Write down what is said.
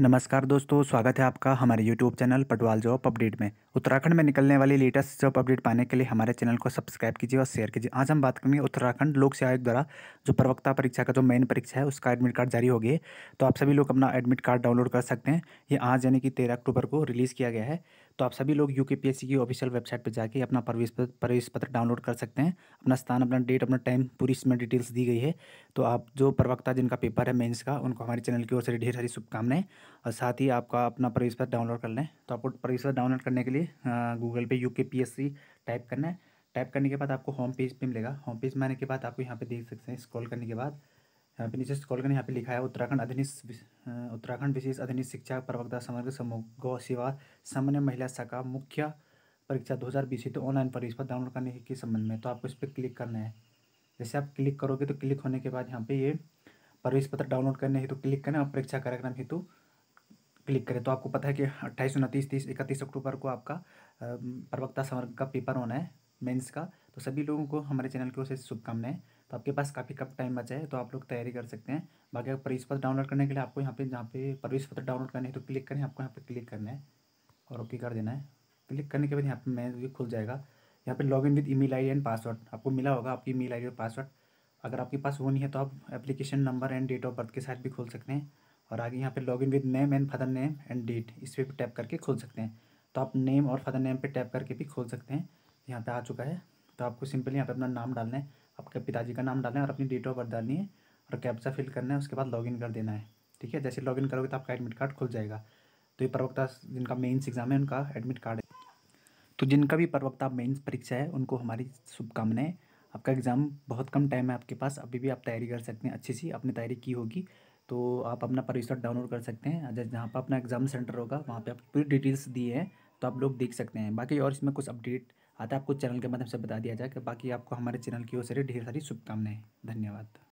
नमस्कार दोस्तों स्वागत है आपका हमारे YouTube channel Patwal job update में उत्तराखंड में निकलने वाली लेटेस्ट जॉब अपडेट पाने के लिए हमारे चैनल को सब्सक्राइब कीजिए और शेयर कीजिए आज हम बात करेंगे उत्तराखंड लोक सेवा आयोग द्वारा जो प्रवक्ता परीक्षा का जो मेन परीक्षा है उसका एडमिट कार्ड जारी हो गया तो आप सभी लोग अपना एडमिट कार्ड डाउनलोड कर सकते हैं ये आज यानी कि तेरह अक्टूबर को रिलीज़ किया गया है तो आप सभी लोग यू की ऑफिशियल वेबसाइट पर जाके अपना प्रवेश प्रवेश पत्र डाउनलोड कर सकते हैं अपना स्थान अपना डेट अपना टाइम पूरी इसमें डिटेल्स दी गई है तो आप जो प्रवक्ता जिनका पेपर है मेंस का उनको हमारे चैनल की ओर से ढेर सारी शुभकामनाएं और साथ ही आपका अपना प्रवेश पत्र डाउनलोड कर लें तो आपको प्रवेश पत्र डाउनलोड करने के लिए गूगल पे यू टाइप करना है टाइप करने के बाद आपको होम पेज पर मिलेगा होम पेज में आने के बाद आपको यहाँ पर देख सकते हैं स्क्रॉल करने के बाद यहाँ पे नीचे स्कॉल करना यहाँ पे लिखा है उत्तराखंड अधीन उत्तराखंड विशेष अधीन शिक्षा प्रवक्ता समग्र समूह गौ सेवा सामान्य महिला शाखा मुख्य परीक्षा दो हज़ार बीस तो ऑनलाइन परीक्षा डाउनलोड करने के संबंध में तो आपको इस पर क्लिक करना है जैसे आप क्लिक करोगे तो क्लिक होने के बाद यहाँ पे ये प्रवेश पत्र डाउनलोड करने हेतु तो क्लिक करें और परीक्षा कार्यक्रम हेतु क्लिक करें तो आपको पता है कि अट्ठाईस उनतीस तीस इकतीस अक्टूबर को आपका प्रवक्ता समर्ग का पेपर होना है मेन्स का तो सभी लोगों को हमारे चैनल की ओर से शुभकामनाएं तो आपके पास काफ़ी कम टाइम बचा है तो आप लोग तैयारी कर सकते हैं बाकी आप प्रवेश पत्र डाउनलोड करने के लिए आपको यहाँ पे जहाँ पे प्रवेश पत्र डाउनलोड करने है तो क्लिक करें आपको यहाँ पे क्लिक करना है और ओके कर देना है क्लिक करने के बाद यहाँ पे मैं ये खुल जाएगा यहाँ पे in with email ID and password आपको मिला होगा आपकी ईमेल आईडी और पासवर्ड अगर आपके पास वो नहीं है तो आप application number and date of birth के साथ भी खोल सकते हैं और आगे यहाँ पर log in with name and father name and date इस पर टैप करके खोल सकते हैं तो आप नेम और फादर नेम पर टैप करके भी खोल सकते हैं यहाँ पर आ चुका है तो आपको सिंपली यहाँ पर अपना नाम डालना है आपके पिताजी का नाम डालना है और अपनी डेट ऑफ बर्थ डालनी है और कैप्चा फिल करना है उसके बाद लॉगिन कर देना है ठीक है जैसे लॉगिन करोगे तो आपका एडमिट कार्ड खुल जाएगा तो ये प्रवक्ता जिनका मेन्स एग्जाम है उनका एडमिट कार्ड है तो जिनका भी प्रवक्ता मेन्स परीक्षा है उनको हमारी शुभकामनाएं आपका एग्ज़ाम बहुत कम टाइम है आपके पास अभी भी आप तैयारी कर सकते हैं अच्छी सी आपने तैयारी की होगी तो आप अपना परिसर डाउनलोड कर सकते हैं जहाँ पर अपना एग्ज़ाम सेंटर होगा वहाँ पर आप पूरी डिटेल्स दिए हैं तो आप लोग देख सकते हैं बाकी और इसमें कुछ अपडेट आता आपको चैनल के माध्यम से बता दिया जाए कि बाकी आपको हमारे चैनल की ओर से ढेर सारी शुभकामनाएं धन्यवाद